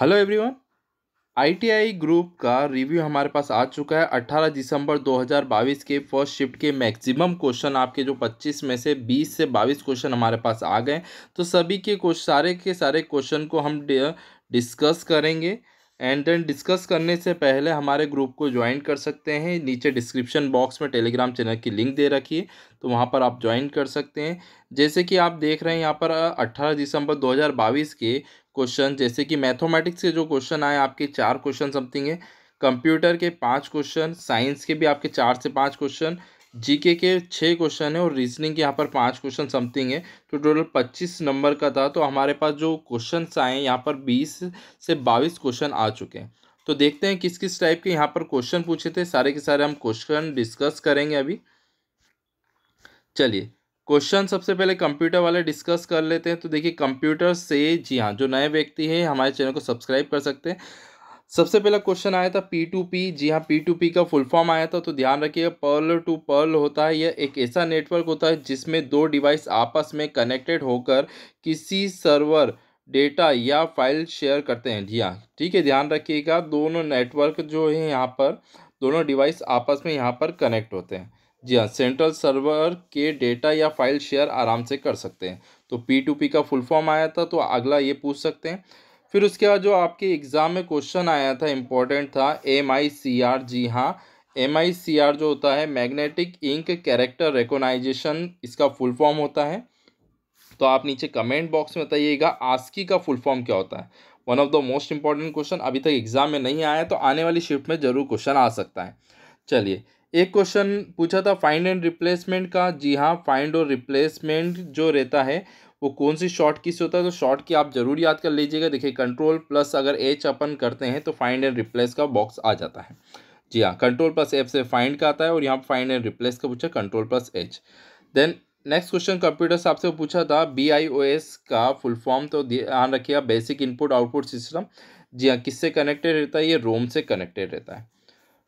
hello everyone ITI group का review हमारे पास आ चुका है 18 दिसंबर 2022 के फर्स्ट शिफ्ट के मैक्सिमम क्वेश्चन आपके जो 25 में से 20 से 22 क्वेश्चन हमारे पास आ गए तो सभी के सारे के सारे क्वेश्चन को हम डिस्कस uh, करेंगे एंड देन डिस्कस करने से पहले हमारे ग्रुप को ज्वाइन कर सकते हैं नीचे डिस्क्रिप्शन बॉक्स में टेलीग्राम चैनल की लिंक दे रखी है तो वहाँ पर आप ज्वाइन कर सकते हैं जैसे कि आप देख रहे हैं यहाँ पर 18 दिसंबर 2022 के क्वेश्चन जैसे कि मैथमेटिक्स के जो क्वेश्चन आए आपके चार क्वेश्चन समथिंग है कंप्यूटर के पाँच क्वेश्चन साइंस के भी आपके चार से पाँच क्वेश्चन जीके के छः क्वेश्चन है और रीजनिंग के यहाँ पर पाँच क्वेश्चन समथिंग है तो टोटल पच्चीस नंबर का था तो हमारे पास जो क्वेश्चन आए हैं यहाँ पर बीस से बाईस क्वेश्चन आ चुके हैं तो देखते हैं किस किस टाइप के यहाँ पर क्वेश्चन पूछे थे सारे के सारे हम क्वेश्चन डिस्कस करेंगे अभी चलिए क्वेश्चन सबसे पहले कंप्यूटर वाले डिस्कस कर लेते हैं तो देखिए कंप्यूटर से जी हाँ जो नए व्यक्ति हैं हमारे चैनल को सब्सक्राइब कर सकते हैं सबसे पहला क्वेश्चन आया था पी टू पी जी हाँ पी टू पी का फुल फॉर्म आया था तो ध्यान रखिए पर्ल टू पर्ल होता है यह एक ऐसा नेटवर्क होता है जिसमें दो डिवाइस आपस में कनेक्टेड होकर किसी सर्वर डेटा या फाइल शेयर करते हैं जी हाँ ठीक है ध्यान रखिएगा दोनों नेटवर्क जो है यहाँ पर दोनों डिवाइस आपस में यहाँ पर कनेक्ट होते हैं जी हाँ सेंट्रल सर्वर के डेटा या फाइल शेयर आराम से कर सकते हैं तो पी टू पी का फुल फॉर्म आया था तो अगला ये पूछ सकते हैं फिर उसके बाद जो आपके एग्ज़ाम में क्वेश्चन आया था इम्पोर्टेंट था एम आई सी आर जी हाँ एम आई सी आर जो होता है मैग्नेटिक इंक कैरेक्टर रिकोनाइजेशन इसका फुल फॉर्म होता है तो आप नीचे कमेंट बॉक्स में बताइएगा आस्की का फुल फॉर्म क्या होता है one of the most important question अभी तक एग्जाम में नहीं आया तो आने वाली शिफ्ट में ज़रूर क्वेश्चन आ सकता है चलिए एक क्वेश्चन पूछा था फाइंड एंड रिप्लेसमेंट का जी हाँ फाइंड और रिप्लेसमेंट जो रहता है वो कौन सी शॉर्ट की से होता है तो शॉर्ट की आप जरूर याद कर लीजिएगा देखिए कंट्रोल प्लस अगर एच अपन करते हैं तो फाइंड एंड रिप्लेस का बॉक्स आ जाता है जी हाँ कंट्रोल प्लस एफ से फाइंड का आता है और यहाँ फाइंड एंड रिप्लेस का पूछा control plus H then next question computer से आपसे पूछा था बी आई ओ एस का फुल फॉर्म तो ध्यान रखिएगा बेसिक इनपुट आउटपुट सिस्टम जी हाँ किससे कनेक्टेड रहता है ये रोम से कनेक्टेड रहता है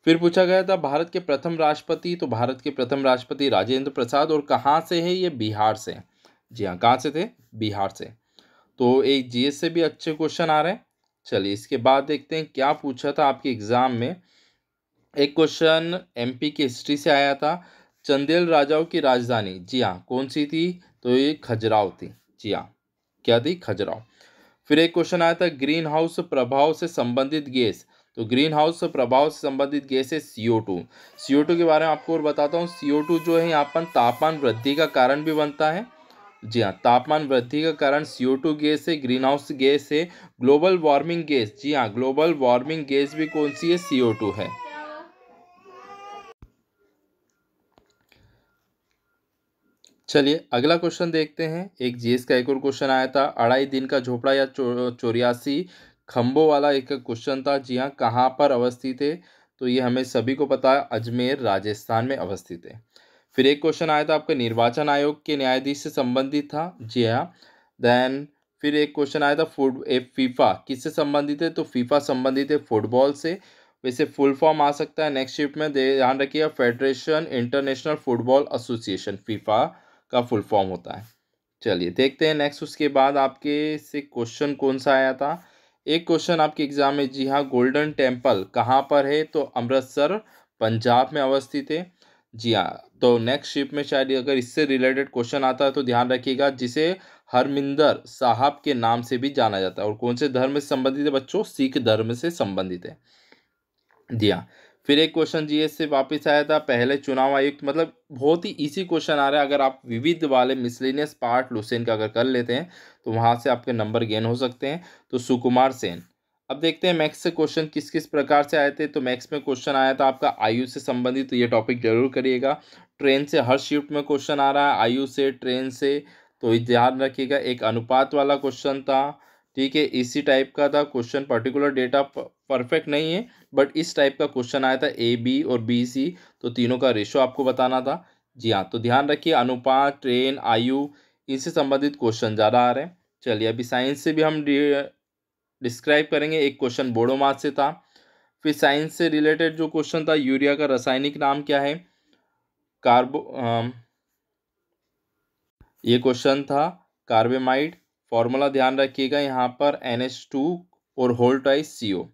फिर पूछा गया था भारत के प्रथम राष्ट्रपति तो भारत के प्रथम राष्ट्रपति राजेंद्र प्रसाद और कहाँ से है ये बिहार से है जी हाँ कहाँ से थे बिहार से तो एक जी से भी अच्छे क्वेश्चन आ रहे हैं चलिए इसके बाद देखते हैं क्या पूछा था आपके एग्ज़ाम में एक क्वेश्चन एमपी की हिस्ट्री से आया था चंदेल राजाओं की राजधानी जी हाँ कौन सी थी तो ये खजराव थी जी हाँ क्या थी खजुराव फिर एक क्वेश्चन आया था ग्रीन हाउस प्रभाव से संबंधित गैस तो ग्रीन हाउस प्रभाव से संबंधित गैस है सी ओ टू सी ओ टू के बारे में आपको और बताता हूँ सी ओ टू जो है यहाँ पर तापमान वृद्धि का कारण भी बनता है जी हाँ तापमान वृद्धि का कारण सीओ टू गैस है ग्रीन हाउस गैस है ग्लोबल वार्मिंग गैस जी हाँ ग्लोबल वार्मिंग गैस भी कौन सी है सीओ टू है चलिए अगला क्वेश्चन देखते हैं एक जीएस का एक और क्वेश्चन आया था अढ़ाई दिन का झोपड़ा या चो, चौरासी वाला एक क्वेश्चन था जी हाँ कहाँ पर अवस्थित है तो ये हमें सभी को पता है अजमेर राजस्थान में अवस्थित है फिर एक क्वेश्चन आया था आपका निर्वाचन आयोग के न्यायाधीश से संबंधित था जी हाँ देन फिर एक क्वेश्चन आया था फुट फीफा किससे संबंधित है तो फीफा संबंधित है फुटबॉल से वैसे फुल फॉर्म आ सकता है नेक्स्ट शिफ्ट में ध्यान रखिएगा Federation International Football Association FIFA का फुल फॉर्म होता है चलिए देखते हैं नेक्स्ट उसके बाद आपके से क्वेश्चन कौन सा आया था एक क्वेश्चन आपके एग्जाम में जी हाँ गोल्डन टेम्पल कहाँ पर है तो अमृतसर पंजाब में अवस्थित है जी हाँ तो नेक्स्ट शिप में शायद अगर इससे रिलेटेड क्वेश्चन आता है तो ध्यान रखिएगा जिसे हरमिंदर साहब के नाम से भी जाना जाता है और कौन से धर्म से संबंधित है बच्चों सिख धर्म से संबंधित है जी हाँ फिर एक क्वेश्चन जी से वापस आया था पहले चुनाव आयुक्त मतलब बहुत ही इसी क्वेश्चन आ रहा है अगर आप विविध वाले मिसलिनियस पार्ट लुसेन का अगर कर लेते हैं तो वहाँ से आपके नंबर गेन हो सकते हैं तो सुकुमार सेन अब देखते हैं मैक्स से क्वेश्चन किस किस प्रकार से आए थे तो मैक्स में क्वेश्चन आया था आपका आयु से संबंधित तो ये टॉपिक जरूर करिएगा ट्रेन से हर शिफ्ट में क्वेश्चन आ रहा है आयु से ट्रेन से तो ये ध्यान रखिएगा एक अनुपात वाला क्वेश्चन था ठीक है इसी टाइप का था क्वेश्चन पर्टिकुलर डेटा परफेक्ट नहीं है बट इस टाइप का क्वेश्चन आया था ए बी और बी सी तो तीनों का रेशो आपको बताना था जी हाँ तो ध्यान रखिए अनुपात ट्रेन आयु इससे संबंधित क्वेश्चन ज़्यादा आ रहे हैं चलिए अभी साइंस से भी हम डिस्क्राइब करेंगे एक क्वेश्चन बोडोमास से था फिर साइंस से रिलेटेड जो क्वेश्चन था यूरिया का रासायनिक नाम क्या है कार्बो आ, ये क्वेश्चन था कार्बेमाइड फॉर्मूला ध्यान रखिएगा यहाँ पर एन एच टू और होल्टाइज सी ओ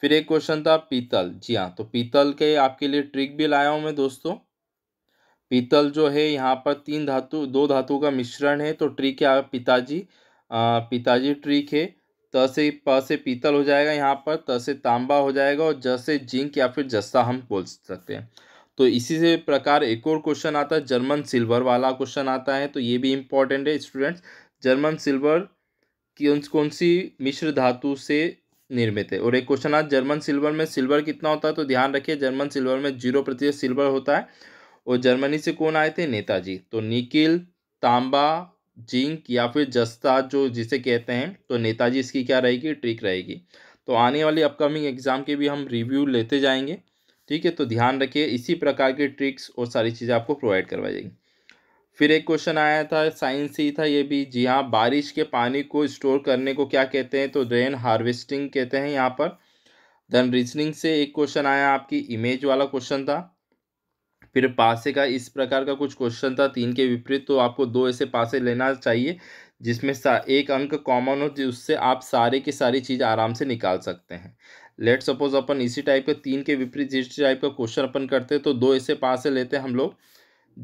फिर एक क्वेश्चन था पीतल जी हाँ तो पीतल के आपके लिए ट्रिक भी लाया हूँ मैं दोस्तों पीतल जो है यहाँ पर तीन धातु दो धातु का मिश्रण है तो ट्रिक है पिताजी पिताजी ट्रिक है त से प से पीतल हो जाएगा यहाँ पर त से तांबा हो जाएगा और ज से जिंक या फिर जस्ता हम बोल सकते हैं तो इसी से प्रकार एक और क्वेश्चन आता है जर्मन सिल्वर वाला क्वेश्चन आता है तो ये भी इम्पोर्टेंट है स्टूडेंट्स जर्मन सिल्वर कौन कौन सी मिश्र धातु से निर्मित है और एक क्वेश्चन आता जर्मन सिल्वर में सिल्वर कितना होता है तो ध्यान रखिए जर्मन सिल्वर में जीरो प्रतिशत सिल्वर होता है और जर्मनी से कौन आए थे नेताजी तो निकिल तांबा जिंक या फिर जस्ता जो जिसे कहते हैं तो नेताजी इसकी क्या रहेगी ट्रिक रहेगी तो आने वाली अपकमिंग एग्ज़ाम के भी हम रिव्यू लेते जाएंगे ठीक है तो ध्यान रखिए इसी प्रकार के ट्रिक्स और सारी चीज़ें आपको प्रोवाइड करवाई जाएंगी फिर एक क्वेश्चन आया था साइंस ही था ये भी जी हाँ बारिश के पानी को स्टोर करने को क्या कहते हैं तो रेन हार्वेस्टिंग कहते हैं यहाँ पर देन रीजनिंग से एक क्वेश्चन आया आपकी इमेज वाला क्वेश्चन था फिर पासे का इस प्रकार का कुछ क्वेश्चन था तीन के विपरीत तो आपको दो ऐसे पासे लेना चाहिए जिसमें एक अंक कॉमन हो जिससे आप सारे की सारी चीज़ आराम से निकाल सकते हैं लेट सपोज अपन इसी टाइप के तीन के विपरीत जिस टाइप का क्वेश्चन अपन करते हैं तो दो ऐसे पासे लेते हैं हम लोग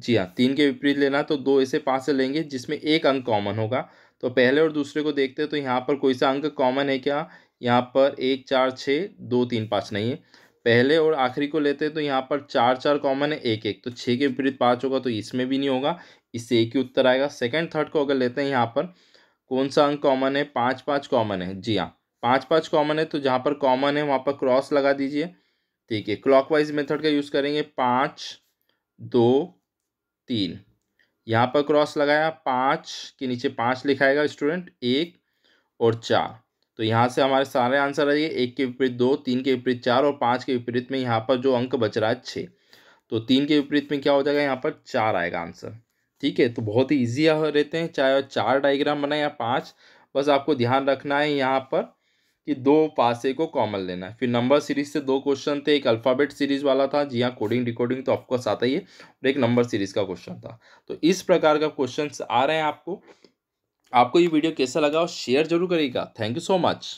जी हाँ तीन के विपरीत लेना तो दो ऐसे पासे लेंगे जिसमें एक अंक कॉमन होगा तो पहले और दूसरे को देखते हैं तो यहाँ पर कोई सा अंक कॉमन है क्या यहाँ पर एक चार छः दो तीन पाँच नहीं है पहले और आखिरी को लेते हैं तो यहाँ पर चार चार कॉमन है एक एक तो छः के विपरीत पाँच होगा तो इसमें भी नहीं होगा इससे एक ही उत्तर आएगा सेकंड थर्ड को अगर लेते हैं यहाँ पर कौन सा अंक कॉमन है पाँच पाँच कॉमन है जी हाँ पाँच पाँच कॉमन है तो जहाँ पर कॉमन है वहाँ पर क्रॉस लगा दीजिए ठीक है क्लॉकवाइज मेथड का यूज़ करेंगे पाँच दो तीन यहाँ पर क्रॉस लगाया पाँच के नीचे पाँच लिखाएगा स्टूडेंट एक और चार तो यहाँ से हमारे सारे आंसर आ जाइए एक के विपरीत दो तीन के विपरीत चार और पाँच के विपरीत में यहाँ पर जो अंक बच रहा है छः तो तीन के विपरीत में क्या हो जाएगा यहाँ पर चार आएगा आंसर ठीक है तो बहुत ही ईजी रहते हैं चाहे चार डाइग्राम बनाए या पाँच बस आपको ध्यान रखना है यहाँ पर कि दो पासे को कॉमन लेना है फिर नंबर सीरीज से दो क्वेश्चन थे एक अल्फ़ाबेट सीरीज वाला था जी हाँ कोडिंग डिकोडिंग तो ऑफकोर्स आता ही है और एक नंबर सीरीज का क्वेश्चन था तो इस प्रकार का क्वेश्चन आ रहे हैं आपको आपको ये वीडियो कैसा लगा और शेयर जरूर करेगा थैंक यू सो मच